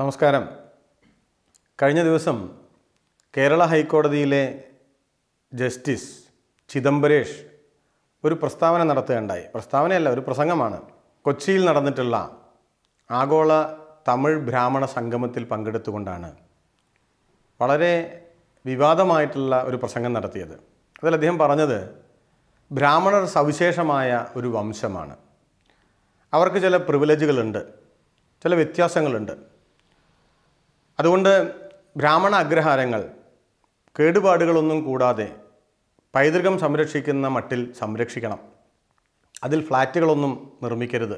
നമസ്കാരം കഴിഞ്ഞ ദിവസം കേരള ഹൈക്കോടതിയിലെ ജസ്റ്റിസ് ചിദംബരേഷ് ഒരു പ്രസ്താവന നടത്തുകയുണ്ടായി പ്രസ്താവനയല്ല ഒരു പ്രസംഗമാണ് കൊച്ചിയിൽ നടന്നിട്ടുള്ള ആഗോള തമിഴ് ബ്രാഹ്മണ സംഗമത്തിൽ പങ്കെടുത്തുകൊണ്ടാണ് വളരെ വിവാദമായിട്ടുള്ള ഒരു പ്രസംഗം നടത്തിയത് അതിൽ അദ്ദേഹം പറഞ്ഞത് ബ്രാഹ്മണർ സവിശേഷമായ ഒരു വംശമാണ് അവർക്ക് ചില പ്രിവിലേജുകളുണ്ട് ചില വ്യത്യാസങ്ങളുണ്ട് അതുകൊണ്ട് ബ്രാഹ്മണ അഗ്രഹാരങ്ങൾ കേടുപാടുകളൊന്നും കൂടാതെ പൈതൃകം സംരക്ഷിക്കുന്ന മട്ടിൽ സംരക്ഷിക്കണം അതിൽ ഫ്ലാറ്റുകളൊന്നും നിർമ്മിക്കരുത്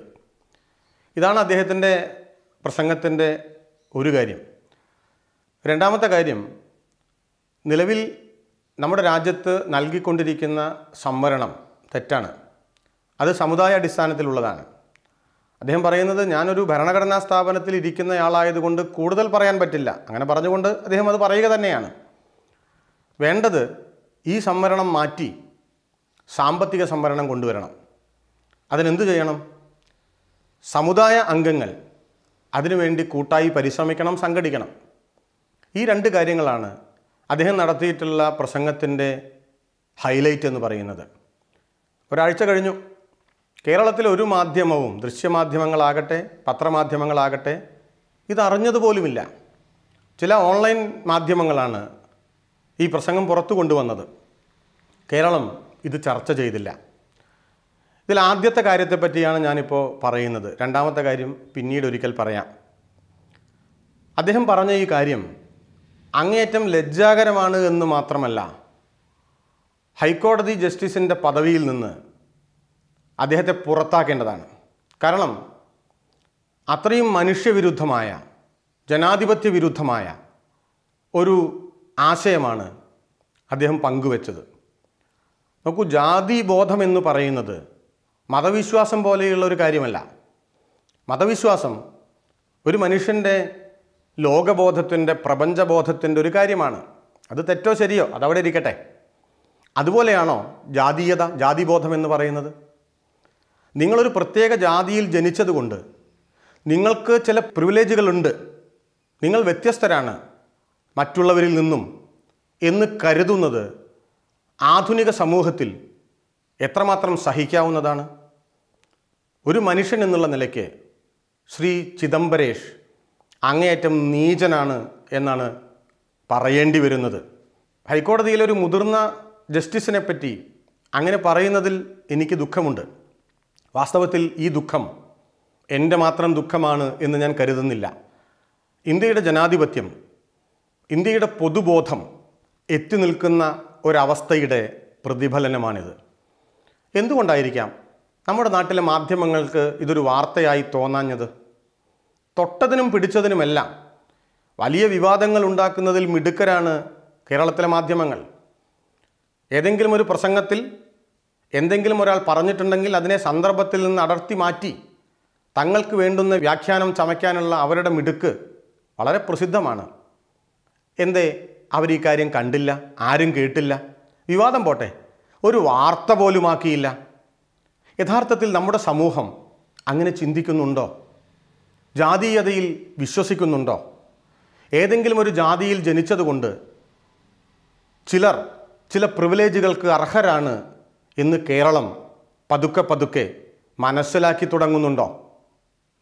ഇതാണ് അദ്ദേഹത്തിൻ്റെ പ്രസംഗത്തിൻ്റെ ഒരു കാര്യം രണ്ടാമത്തെ കാര്യം നിലവിൽ നമ്മുടെ രാജ്യത്ത് നൽകിക്കൊണ്ടിരിക്കുന്ന സംവരണം തെറ്റാണ് അത് സമുദായ അടിസ്ഥാനത്തിലുള്ളതാണ് അദ്ദേഹം പറയുന്നത് ഞാനൊരു ഭരണഘടനാ സ്ഥാപനത്തിൽ ഇരിക്കുന്നയാളായതുകൊണ്ട് കൂടുതൽ പറയാൻ പറ്റില്ല അങ്ങനെ പറഞ്ഞുകൊണ്ട് അദ്ദേഹം അത് പറയുക തന്നെയാണ് വേണ്ടത് ഈ സംവരണം മാറ്റി സാമ്പത്തിക സംവരണം കൊണ്ടുവരണം അതിനെന്ത് ചെയ്യണം സമുദായ അംഗങ്ങൾ അതിനുവേണ്ടി കൂട്ടായി പരിശ്രമിക്കണം സംഘടിക്കണം ഈ രണ്ട് കാര്യങ്ങളാണ് അദ്ദേഹം നടത്തിയിട്ടുള്ള പ്രസംഗത്തിൻ്റെ ഹൈലൈറ്റ് എന്ന് പറയുന്നത് ഒരാഴ്ച കഴിഞ്ഞു കേരളത്തിൽ ഒരു മാധ്യമവും ദൃശ്യമാധ്യമങ്ങളാകട്ടെ പത്രമാധ്യമങ്ങളാകട്ടെ ഇതറിഞ്ഞതുപോലുമില്ല ചില ഓൺലൈൻ മാധ്യമങ്ങളാണ് ഈ പ്രസംഗം പുറത്തു കൊണ്ടുവന്നത് കേരളം ഇത് ചർച്ച ചെയ്തില്ല ഇതിൽ ആദ്യത്തെ കാര്യത്തെപ്പറ്റിയാണ് ഞാനിപ്പോൾ പറയുന്നത് രണ്ടാമത്തെ കാര്യം പിന്നീട് ഒരിക്കൽ പറയാം അദ്ദേഹം പറഞ്ഞ ഈ കാര്യം അങ്ങേയറ്റം ലജ്ജാകരമാണ് എന്ന് മാത്രമല്ല ഹൈക്കോടതി ജസ്റ്റിസിൻ്റെ പദവിയിൽ നിന്ന് അദ്ദേഹത്തെ പുറത്താക്കേണ്ടതാണ് കാരണം അത്രയും മനുഷ്യവിരുദ്ധമായ ജനാധിപത്യ വിരുദ്ധമായ ഒരു ആശയമാണ് അദ്ദേഹം പങ്കുവച്ചത് നോക്കൂ ജാതി ബോധം എന്ന് പറയുന്നത് മതവിശ്വാസം പോലെയുള്ള ഒരു കാര്യമല്ല മതവിശ്വാസം ഒരു മനുഷ്യൻ്റെ ലോകബോധത്തിൻ്റെ പ്രപഞ്ചബോധത്തിൻ്റെ ഒരു കാര്യമാണ് അത് തെറ്റോ ശരിയോ അതവിടെ ഇരിക്കട്ടെ അതുപോലെയാണോ ജാതീയത ജാതിബോധം എന്ന് പറയുന്നത് നിങ്ങളൊരു പ്രത്യേക ജാതിയിൽ ജനിച്ചതുകൊണ്ട് നിങ്ങൾക്ക് ചില പ്രിവിലേജുകളുണ്ട് നിങ്ങൾ വ്യത്യസ്തരാണ് മറ്റുള്ളവരിൽ നിന്നും എന്ന് കരുതുന്നത് ആധുനിക സമൂഹത്തിൽ എത്രമാത്രം സഹിക്കാവുന്നതാണ് ഒരു മനുഷ്യൻ എന്നുള്ള നിലയ്ക്ക് ശ്രീ ചിദംബരേഷ് അങ്ങേയറ്റം നീചനാണ് എന്നാണ് പറയേണ്ടി വരുന്നത് ഹൈക്കോടതിയിലെ ഒരു മുതിർന്ന ജസ്റ്റിസിനെ പറ്റി അങ്ങനെ പറയുന്നതിൽ എനിക്ക് ദുഃഖമുണ്ട് വാസ്തവത്തിൽ ഈ ദുഃഖം എൻ്റെ മാത്രം ദുഃഖമാണ് എന്ന് ഞാൻ കരുതുന്നില്ല ഇന്ത്യയുടെ ജനാധിപത്യം ഇന്ത്യയുടെ പൊതുബോധം എത്തി നിൽക്കുന്ന ഒരവസ്ഥയുടെ പ്രതിഫലനമാണിത് എന്തുകൊണ്ടായിരിക്കാം നമ്മുടെ നാട്ടിലെ മാധ്യമങ്ങൾക്ക് ഇതൊരു വാർത്തയായി തോന്നാഞ്ഞത് തൊട്ടതിനും പിടിച്ചതിനുമെല്ലാം വലിയ വിവാദങ്ങൾ ഉണ്ടാക്കുന്നതിൽ മിടുക്കരാണ് കേരളത്തിലെ മാധ്യമങ്ങൾ ഏതെങ്കിലും ഒരു പ്രസംഗത്തിൽ എന്തെങ്കിലും ഒരാൾ പറഞ്ഞിട്ടുണ്ടെങ്കിൽ അതിനെ സന്ദർഭത്തിൽ നിന്ന് അടർത്തി മാറ്റി തങ്ങൾക്ക് വേണ്ടുന്ന വ്യാഖ്യാനം ചമയ്ക്കാനുള്ള അവരുടെ മിടുക്ക് വളരെ പ്രസിദ്ധമാണ് എന്തേ ഈ കാര്യം കണ്ടില്ല ആരും കേട്ടില്ല വിവാദം പോട്ടെ ഒരു വാർത്ത പോലുമാക്കിയില്ല യഥാർത്ഥത്തിൽ നമ്മുടെ സമൂഹം അങ്ങനെ ചിന്തിക്കുന്നുണ്ടോ ജാതീയതയിൽ വിശ്വസിക്കുന്നുണ്ടോ ഏതെങ്കിലും ഒരു ജാതിയിൽ ജനിച്ചതുകൊണ്ട് ചിലർ ചില പ്രിവിലേജുകൾക്ക് അർഹരാണ് ഇന്ന് കേരളം പതുക്കെ പതുക്കെ മനസ്സിലാക്കി തുടങ്ങുന്നുണ്ടോ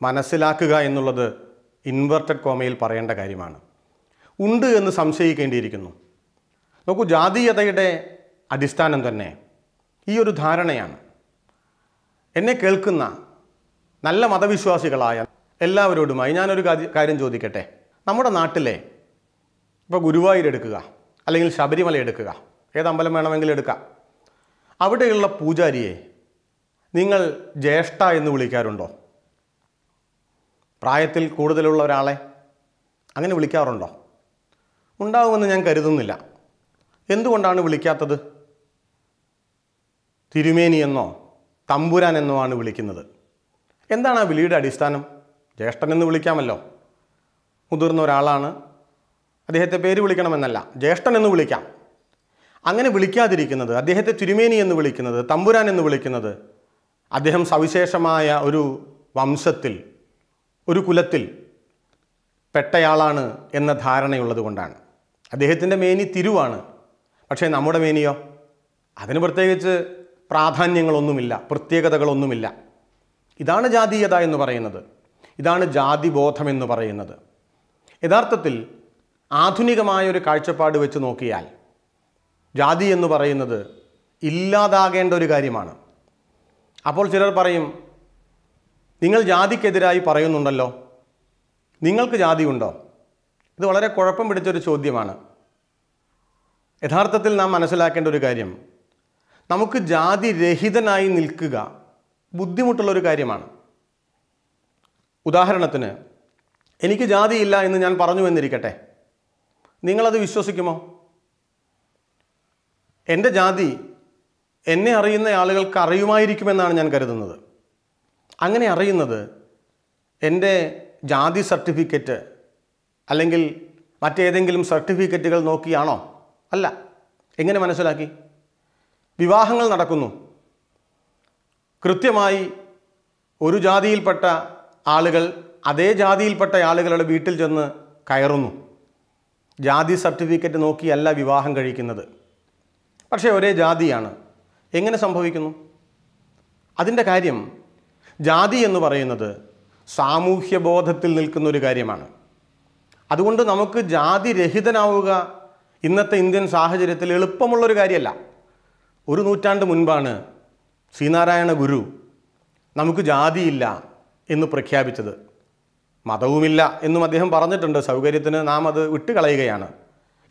മനസ്സിലാക്കുക എന്നുള്ളത് ഇൻവെർട്ടഡ് കോമയിൽ പറയേണ്ട കാര്യമാണ് ഉണ്ട് എന്ന് സംശയിക്കേണ്ടിയിരിക്കുന്നു നോക്കൂ ജാതീയതയുടെ അടിസ്ഥാനം തന്നെ ഈ ഒരു ധാരണയാണ് എന്നെ കേൾക്കുന്ന നല്ല മതവിശ്വാസികളായ എല്ലാവരോടുമായി ഞാനൊരു കാര്യം ചോദിക്കട്ടെ നമ്മുടെ നാട്ടിലെ ഇപ്പോൾ ഗുരുവായൂർ എടുക്കുക അല്ലെങ്കിൽ ശബരിമല എടുക്കുക ഏത് അമ്പലം വേണമെങ്കിലും എടുക്കാം അവിടെയുള്ള പൂജാരിയെ നിങ്ങൾ ജ്യേഷ്ഠ എന്ന് വിളിക്കാറുണ്ടോ പ്രായത്തിൽ കൂടുതലുള്ള ഒരാളെ അങ്ങനെ വിളിക്കാറുണ്ടോ ഉണ്ടാവുമെന്ന് ഞാൻ കരുതുന്നില്ല എന്തുകൊണ്ടാണ് വിളിക്കാത്തത് തിരുമേനി എന്നോ തമ്പുരാൻ എന്നോ ആണ് വിളിക്കുന്നത് എന്താണ് ആ വിളിയുടെ അടിസ്ഥാനം ജ്യേഷ്ഠനെന്ന് എന്ന് വിളിക്കാമല്ലോ മുതിർന്ന ഒരാളാണ് അദ്ദേഹത്തെ പേര് വിളിക്കണമെന്നല്ല ജ്യേഷ്ഠനെന്ന് എന്ന് വിളിക്കാം അങ്ങനെ വിളിക്കാതിരിക്കുന്നത് അദ്ദേഹത്തെ തിരുമേനി എന്ന് വിളിക്കുന്നത് തമ്പുരാൻ എന്ന് വിളിക്കുന്നത് അദ്ദേഹം സവിശേഷമായ ഒരു വംശത്തിൽ ഒരു കുലത്തിൽ പെട്ടയാളാണ് എന്ന ധാരണയുള്ളത് കൊണ്ടാണ് അദ്ദേഹത്തിൻ്റെ മേനി തിരുവാണ് പക്ഷേ നമ്മുടെ മേനിയോ അതിന് പ്രത്യേകിച്ച് പ്രാധാന്യങ്ങളൊന്നുമില്ല പ്രത്യേകതകളൊന്നുമില്ല ഇതാണ് ജാതീയത എന്ന് പറയുന്നത് ഇതാണ് ജാതിബോധം എന്ന് പറയുന്നത് യഥാർത്ഥത്തിൽ ആധുനികമായൊരു കാഴ്ചപ്പാട് വെച്ച് നോക്കിയാൽ ജാതി എന്ന് പറയുന്നത് ഇല്ലാതാകേണ്ട ഒരു കാര്യമാണ് അപ്പോൾ ചിലർ പറയും നിങ്ങൾ ജാതിക്കെതിരായി പറയുന്നുണ്ടല്ലോ നിങ്ങൾക്ക് ജാതി ഉണ്ടോ ഇത് വളരെ കുഴപ്പം പിടിച്ചൊരു ചോദ്യമാണ് യഥാർത്ഥത്തിൽ നാം മനസ്സിലാക്കേണ്ട ഒരു കാര്യം നമുക്ക് ജാതി രഹിതനായി നിൽക്കുക ബുദ്ധിമുട്ടുള്ളൊരു കാര്യമാണ് ഉദാഹരണത്തിന് എനിക്ക് ജാതിയില്ല എന്ന് ഞാൻ പറഞ്ഞു എന്നിരിക്കട്ടെ നിങ്ങളത് വിശ്വസിക്കുമോ എൻ്റെ ജാതി എന്നെ അറിയുന്ന ആളുകൾക്ക് അറിയുമായിരിക്കുമെന്നാണ് ഞാൻ കരുതുന്നത് അങ്ങനെ അറിയുന്നത് എൻ്റെ ജാതി സർട്ടിഫിക്കറ്റ് അല്ലെങ്കിൽ മറ്റേതെങ്കിലും സർട്ടിഫിക്കറ്റുകൾ നോക്കിയാണോ അല്ല എങ്ങനെ മനസ്സിലാക്കി വിവാഹങ്ങൾ നടക്കുന്നു കൃത്യമായി ഒരു ജാതിയിൽപ്പെട്ട ആളുകൾ അതേ ജാതിയിൽപ്പെട്ട ആളുകളുടെ വീട്ടിൽ ചെന്ന് കയറുന്നു ജാതി സർട്ടിഫിക്കറ്റ് നോക്കിയല്ല വിവാഹം കഴിക്കുന്നത് പക്ഷേ ഒരേ ജാതിയാണ് എങ്ങനെ സംഭവിക്കുന്നു അതിൻ്റെ കാര്യം ജാതി എന്ന് പറയുന്നത് സാമൂഹ്യബോധത്തിൽ നിൽക്കുന്ന ഒരു കാര്യമാണ് അതുകൊണ്ട് നമുക്ക് ജാതി രഹിതനാവുക ഇന്നത്തെ ഇന്ത്യൻ സാഹചര്യത്തിൽ എളുപ്പമുള്ളൊരു കാര്യമല്ല ഒരു നൂറ്റാണ്ട് മുൻപാണ് ശ്രീനാരായണ ഗുരു നമുക്ക് ജാതിയില്ല എന്ന് പ്രഖ്യാപിച്ചത് മതവുമില്ല എന്നും അദ്ദേഹം പറഞ്ഞിട്ടുണ്ട് സൗകര്യത്തിന് നാം അത് വിട്ടുകളയുകയാണ്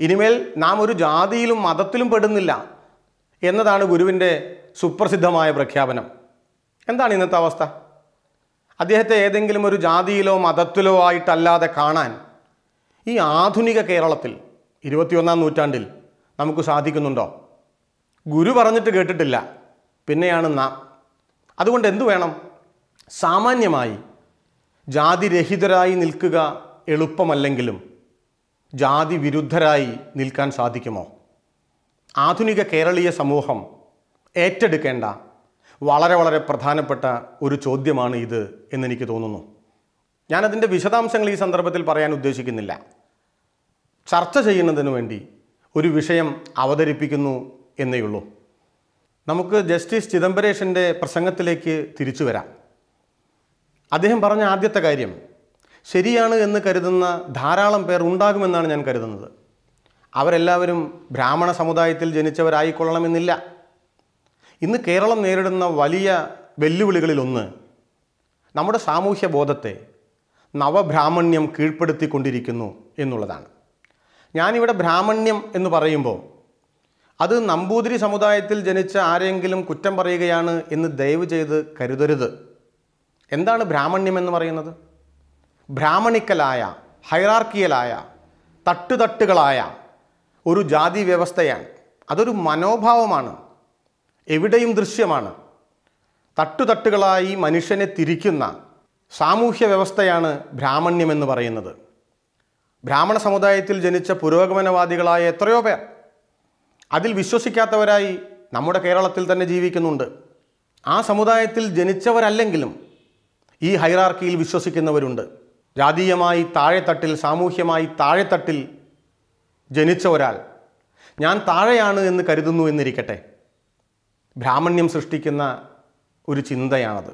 ഇനിമേൽ നാം ഒരു ജാതിയിലും മതത്തിലും പെടുന്നില്ല എന്നതാണ് ഗുരുവിൻ്റെ സുപ്രസിദ്ധമായ പ്രഖ്യാപനം എന്താണ് ഇന്നത്തെ അവസ്ഥ അദ്ദേഹത്തെ ഏതെങ്കിലും ഒരു ജാതിയിലോ മതത്തിലോ ആയിട്ടല്ലാതെ കാണാൻ ഈ ആധുനിക കേരളത്തിൽ ഇരുപത്തിയൊന്നാം നൂറ്റാണ്ടിൽ നമുക്ക് സാധിക്കുന്നുണ്ടോ ഗുരു പറഞ്ഞിട്ട് കേട്ടിട്ടില്ല പിന്നെയാണ് നാം അതുകൊണ്ട് എന്തു വേണം സാമാന്യമായി ജാതിരഹിതരായി നിൽക്കുക എളുപ്പമല്ലെങ്കിലും ജാതി വിരുദ്ധരായി നിൽക്കാൻ സാധിക്കുമോ ആധുനിക കേരളീയ സമൂഹം ഏറ്റെടുക്കേണ്ട വളരെ വളരെ പ്രധാനപ്പെട്ട ഒരു ചോദ്യമാണ് ഇത് എന്നെനിക്ക് തോന്നുന്നു ഞാനതിൻ്റെ വിശദാംശങ്ങൾ ഈ സന്ദർഭത്തിൽ പറയാൻ ഉദ്ദേശിക്കുന്നില്ല ചർച്ച ചെയ്യുന്നതിന് വേണ്ടി ഒരു വിഷയം അവതരിപ്പിക്കുന്നു എന്നേയുള്ളൂ നമുക്ക് ജസ്റ്റിസ് ചിദംബരേഷൻ്റെ പ്രസംഗത്തിലേക്ക് തിരിച്ചു വരാം അദ്ദേഹം പറഞ്ഞ ആദ്യത്തെ കാര്യം ശരിയാണ് എന്ന് കരുതുന്ന ധാരാളം പേർ ഉണ്ടാകുമെന്നാണ് ഞാൻ കരുതുന്നത് അവരെല്ലാവരും ബ്രാഹ്മണ സമുദായത്തിൽ ജനിച്ചവരായിക്കൊള്ളണമെന്നില്ല ഇന്ന് കേരളം നേരിടുന്ന വലിയ വെല്ലുവിളികളിലൊന്ന് നമ്മുടെ സാമൂഹ്യ ബോധത്തെ നവബ്രാഹ്മണ്യം കീഴ്പ്പെടുത്തിക്കൊണ്ടിരിക്കുന്നു എന്നുള്ളതാണ് ഞാനിവിടെ ബ്രാഹ്മണ്യം എന്ന് പറയുമ്പോൾ അത് നമ്പൂതിരി സമുദായത്തിൽ ജനിച്ച ആരെങ്കിലും കുറ്റം പറയുകയാണ് എന്ന് ദയവ് ചെയ്ത് കരുതരുത് എന്താണ് ബ്രാഹ്മണ്യം എന്ന് പറയുന്നത് ബ്രാഹ്മണിക്കലായ ഹൈറാർക്കിയലായ തട്ടുതട്ടുകളായ ഒരു ജാതി വ്യവസ്ഥയാണ് അതൊരു മനോഭാവമാണ് എവിടെയും ദൃശ്യമാണ് തട്ടുതട്ടുകളായി മനുഷ്യനെ തിരിക്കുന്ന സാമൂഹ്യ വ്യവസ്ഥയാണ് ബ്രാഹ്മണ്യമെന്ന് പറയുന്നത് ബ്രാഹ്മണ സമുദായത്തിൽ ജനിച്ച പുരോഗമനവാദികളായ എത്രയോ പേർ അതിൽ വിശ്വസിക്കാത്തവരായി നമ്മുടെ കേരളത്തിൽ തന്നെ ജീവിക്കുന്നുണ്ട് ആ സമുദായത്തിൽ ജനിച്ചവരല്ലെങ്കിലും ഈ ഹൈറാർക്കിയിൽ വിശ്വസിക്കുന്നവരുണ്ട് ജാതീയമായി താഴെത്തട്ടിൽ സാമൂഹ്യമായി താഴെത്തട്ടിൽ ജനിച്ച ഒരാൾ ഞാൻ താഴെയാണ് എന്ന് കരുതുന്നു എന്നിരിക്കട്ടെ ബ്രാഹ്മണ്യം സൃഷ്ടിക്കുന്ന ഒരു ചിന്തയാണത്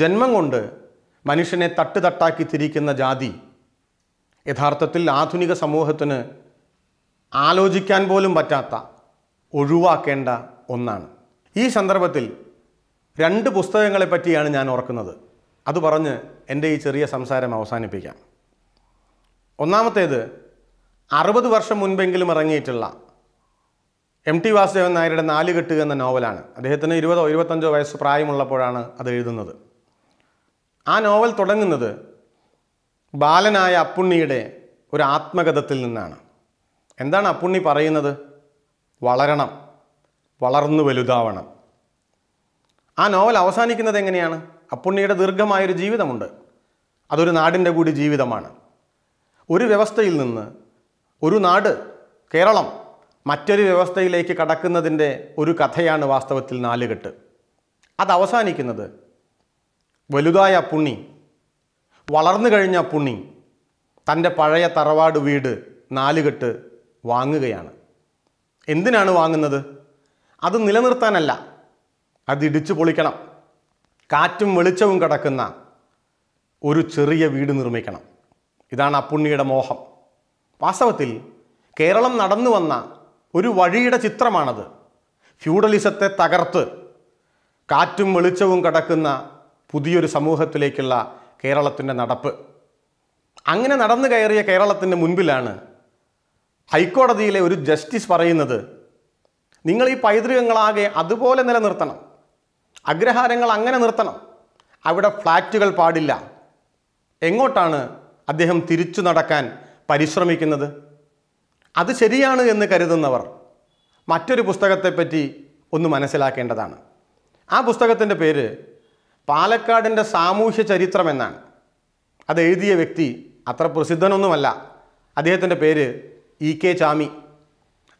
ജന്മം കൊണ്ട് മനുഷ്യനെ തട്ടുതട്ടാക്കി തിരിക്കുന്ന ജാതി യഥാർത്ഥത്തിൽ ആധുനിക സമൂഹത്തിന് ആലോചിക്കാൻ പോലും പറ്റാത്ത ഒഴിവാക്കേണ്ട ഒന്നാണ് ഈ സന്ദർഭത്തിൽ രണ്ട് പുസ്തകങ്ങളെ പറ്റിയാണ് ഞാൻ ഓർക്കുന്നത് അത് പറഞ്ഞ് എൻ്റെ ഈ ചെറിയ സംസാരം അവസാനിപ്പിക്കാം ഒന്നാമത്തേത് അറുപത് വർഷം മുൻപെങ്കിലും ഇറങ്ങിയിട്ടുള്ള എം ടി വാസുദേവൻ നായരുടെ നാലുകെട്ട് എന്ന നോവലാണ് അദ്ദേഹത്തിന് ഇരുപതോ ഇരുപത്തഞ്ചോ വയസ്സ് പ്രായമുള്ളപ്പോഴാണ് അത് എഴുതുന്നത് ആ നോവൽ തുടങ്ങുന്നത് ബാലനായ അപ്പുണ്ണിയുടെ ഒരു ആത്മകഥത്തിൽ നിന്നാണ് എന്താണ് അപ്പുണ്ണി പറയുന്നത് വളരണം വളർന്നു വലുതാവണം ആ നോവൽ അവസാനിക്കുന്നത് എങ്ങനെയാണ് അപ്പുണ്ണിയുടെ ദീർഘമായൊരു ജീവിതമുണ്ട് അതൊരു നാടിൻ്റെ കൂടി ജീവിതമാണ് ഒരു വ്യവസ്ഥയിൽ നിന്ന് ഒരു നാട് കേരളം മറ്റൊരു വ്യവസ്ഥയിലേക്ക് കടക്കുന്നതിൻ്റെ ഒരു കഥയാണ് വാസ്തവത്തിൽ നാലുകെട്ട് അത് അവസാനിക്കുന്നത് വലുതായ പുണ്ണി വളർന്നു കഴിഞ്ഞ പുണ്ണി തൻ്റെ പഴയ തറവാട് വീട് നാലുകെട്ട് വാങ്ങുകയാണ് എന്തിനാണ് വാങ്ങുന്നത് അത് നിലനിർത്താനല്ല അത് ഇടിച്ചു പൊളിക്കണം കാറ്റും വെളിച്ചവും കിടക്കുന്ന ഒരു ചെറിയ വീട് നിർമ്മിക്കണം ഇതാണ് അപ്പുണ്ണിയുടെ മോഹം വാസ്തവത്തിൽ കേരളം നടന്നു വന്ന ഒരു വഴിയുടെ ചിത്രമാണത് ഫ്യൂഡലിസത്തെ തകർത്ത് കാറ്റും വെളിച്ചവും കടക്കുന്ന പുതിയൊരു സമൂഹത്തിലേക്കുള്ള കേരളത്തിൻ്റെ നടപ്പ് അങ്ങനെ നടന്നു കയറിയ കേരളത്തിൻ്റെ മുൻപിലാണ് ഹൈക്കോടതിയിലെ ഒരു ജസ്റ്റിസ് പറയുന്നത് നിങ്ങൾ ഈ പൈതൃകങ്ങളാകെ അതുപോലെ നിലനിർത്തണം അഗ്രഹാരങ്ങൾ അങ്ങനെ നിർത്തണം അവിടെ ഫ്ലാറ്റുകൾ പാടില്ല എങ്ങോട്ടാണ് അദ്ദേഹം തിരിച്ചു നടക്കാൻ പരിശ്രമിക്കുന്നത് അത് ശരിയാണ് എന്ന് കരുതുന്നവർ മറ്റൊരു പുസ്തകത്തെപ്പറ്റി ഒന്ന് മനസ്സിലാക്കേണ്ടതാണ് ആ പുസ്തകത്തിൻ്റെ പേര് പാലക്കാടിൻ്റെ സാമൂഹ്യ ചരിത്രം എന്നാണ് അത് എഴുതിയ വ്യക്തി അത്ര പ്രസിദ്ധനൊന്നുമല്ല അദ്ദേഹത്തിൻ്റെ പേര് ഇ കെ ചാമി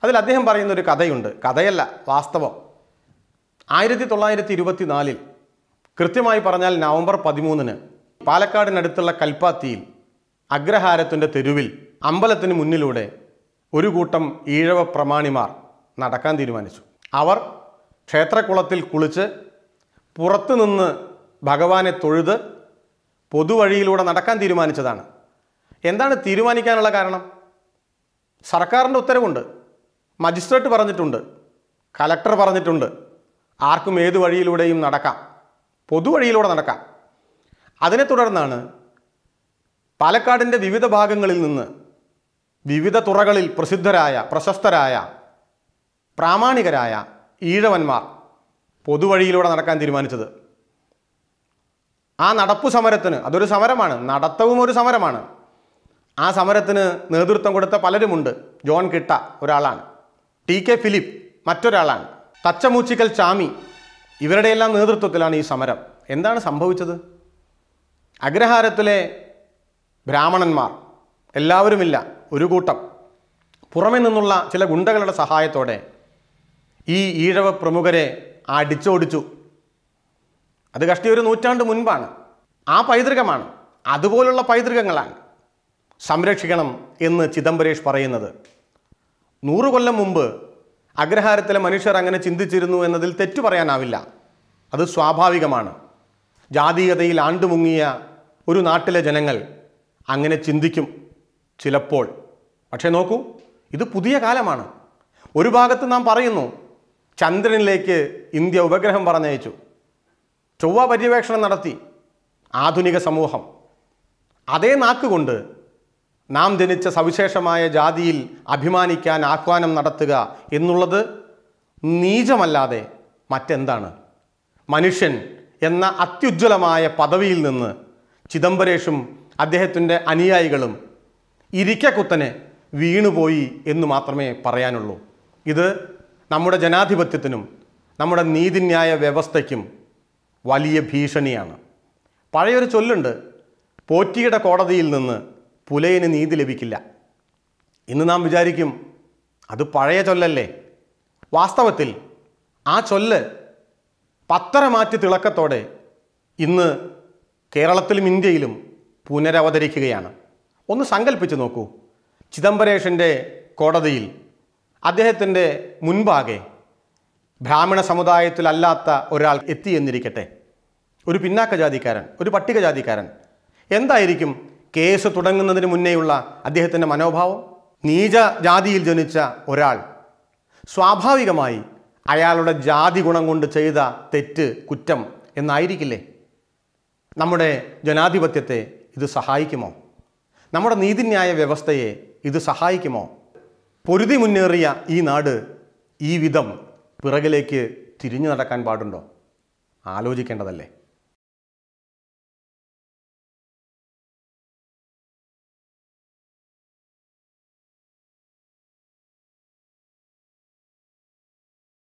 അതിൽ അദ്ദേഹം പറയുന്നൊരു കഥയുണ്ട് കഥയല്ല വാസ്തവം ആയിരത്തി തൊള്ളായിരത്തി ഇരുപത്തിനാലിൽ കൃത്യമായി പറഞ്ഞാൽ നവംബർ പതിമൂന്നിന് പാലക്കാടിനടുത്തുള്ള കൽപ്പാത്തിയിൽ അഗ്രഹാരത്തിൻ്റെ തെരുവിൽ അമ്പലത്തിന് മുന്നിലൂടെ ഒരു കൂട്ടം ഈഴവ പ്രമാണിമാർ നടക്കാൻ തീരുമാനിച്ചു അവർ ക്ഷേത്രക്കുളത്തിൽ കുളിച്ച് പുറത്തുനിന്ന് ഭഗവാനെ തൊഴുത് പൊതുവഴിയിലൂടെ നടക്കാൻ തീരുമാനിച്ചതാണ് എന്താണ് തീരുമാനിക്കാനുള്ള കാരണം സർക്കാരിൻ്റെ ഉത്തരവുണ്ട് മജിസ്ട്രേറ്റ് പറഞ്ഞിട്ടുണ്ട് കലക്ടർ പറഞ്ഞിട്ടുണ്ട് ആർക്കും ഏത് വഴിയിലൂടെയും നടക്കാം പൊതുവഴിയിലൂടെ നടക്കാം അതിനെ തുടർന്നാണ് പാലക്കാടിൻ്റെ വിവിധ ഭാഗങ്ങളിൽ നിന്ന് വിവിധ തുറകളിൽ പ്രസിദ്ധരായ പ്രശസ്തരായ പ്രാമാണികരായ ഈഴവന്മാർ പൊതുവഴിയിലൂടെ നടക്കാൻ തീരുമാനിച്ചത് ആ നടപ്പു സമരത്തിന് അതൊരു സമരമാണ് നടത്തവും ഒരു സമരമാണ് ആ സമരത്തിന് നേതൃത്വം കൊടുത്ത പലരുമുണ്ട് ജോൺ കിട്ട ഒരാളാണ് ടി കെ ഫിലിപ്പ് മറ്റൊരാളാണ് തച്ചമൂച്ചിക്കൽ ചാമി ഇവരുടെയെല്ലാം നേതൃത്വത്തിലാണ് ഈ സമരം എന്താണ് സംഭവിച്ചത് അഗ്രഹാരത്തിലെ ബ്രാഹ്മണന്മാർ എല്ലാവരുമില്ല ഒരു കൂട്ടം പുറമെ നിന്നുള്ള ചില ഗുണ്ടകളുടെ സഹായത്തോടെ ഈ ഈഴവ പ്രമുഖരെ അടിച്ചോടിച്ചു അത് കഷ്ടി ഒരു നൂറ്റാണ്ട് മുൻപാണ് ആ പൈതൃകമാണ് അതുപോലുള്ള പൈതൃകങ്ങളാണ് സംരക്ഷിക്കണം എന്ന് ചിദംബരേഷ് പറയുന്നത് നൂറുകൊല്ലം കൊല്ലം മുമ്പ് അഗ്രഹാരത്തിലെ മനുഷ്യർ അങ്ങനെ ചിന്തിച്ചിരുന്നു എന്നതിൽ തെറ്റു പറയാനാവില്ല അത് സ്വാഭാവികമാണ് ജാതീയതയിൽ ആണ്ടുമുങ്ങിയ ഒരു നാട്ടിലെ ജനങ്ങൾ അങ്ങനെ ചിന്തിക്കും ചിലപ്പോൾ പക്ഷേ നോക്കൂ ഇത് പുതിയ കാലമാണ് ഒരു ഭാഗത്ത് നാം പറയുന്നു ചന്ദ്രനിലേക്ക് ഇന്ത്യ ഉപഗ്രഹം പറഞ്ഞയച്ചു ചൊവ്വ പര്യവേക്ഷണം നടത്തി ആധുനിക സമൂഹം അതേ നാക്കുകൊണ്ട് നാം ജനിച്ച സവിശേഷമായ ജാതിയിൽ അഭിമാനിക്കാൻ ആഹ്വാനം നടത്തുക എന്നുള്ളത് നീചമല്ലാതെ മറ്റെന്താണ് മനുഷ്യൻ എന്ന അത്യുജ്വലമായ പദവിയിൽ നിന്ന് ചിദംബരേഷും അദ്ദേഹത്തിൻ്റെ അനുയായികളും ഇരിക്കക്കുത്തനെ വീണുപോയി എന്ന് മാത്രമേ പറയാനുള്ളൂ ഇത് നമ്മുടെ ജനാധിപത്യത്തിനും നമ്മുടെ നീതിന്യായ വ്യവസ്ഥയ്ക്കും വലിയ ഭീഷണിയാണ് പഴയൊരു ചൊല്ലുണ്ട് പോറ്റിയുടെ കോടതിയിൽ നിന്ന് പുലയന് നീതി ലഭിക്കില്ല ഇന്ന് നാം വിചാരിക്കും അത് പഴയ ചൊല്ലല്ലേ വാസ്തവത്തിൽ ആ ചൊല്ല് പത്തര മാറ്റി തിളക്കത്തോടെ ഇന്ന് കേരളത്തിലും ഇന്ത്യയിലും പുനരവതരിക്കുകയാണ് ഒന്ന് സങ്കല്പിച്ച് നോക്കൂ ചിദംബരേഷൻ്റെ കോടതിയിൽ അദ്ദേഹത്തിൻ്റെ മുൻപാകെ ബ്രാഹ്മണ സമുദായത്തിലല്ലാത്ത ഒരാൾ എത്തിയെന്നിരിക്കട്ടെ ഒരു പിന്നാക്ക ജാതിക്കാരൻ ഒരു പട്ടികജാതിക്കാരൻ എന്തായിരിക്കും കേസ് തുടങ്ങുന്നതിന് മുന്നേയുള്ള അദ്ദേഹത്തിൻ്റെ മനോഭാവം നീച ജാതിയിൽ ജനിച്ച ഒരാൾ സ്വാഭാവികമായി അയാളുടെ ജാതി ഗുണം കൊണ്ട് ചെയ്ത തെറ്റ് കുറ്റം എന്നായിരിക്കില്ലേ നമ്മുടെ ജനാധിപത്യത്തെ ഇത് സഹായിക്കുമോ നമ്മുടെ നീതിന്യായ വ്യവസ്ഥയെ ഇത് സഹായിക്കുമോ പൊരുതി മുന്നേറിയ ഈ നാട് ഈ വിധം പിറകിലേക്ക് തിരിഞ്ഞു നടക്കാൻ പാടുണ്ടോ ആലോചിക്കേണ്ടതല്ലേ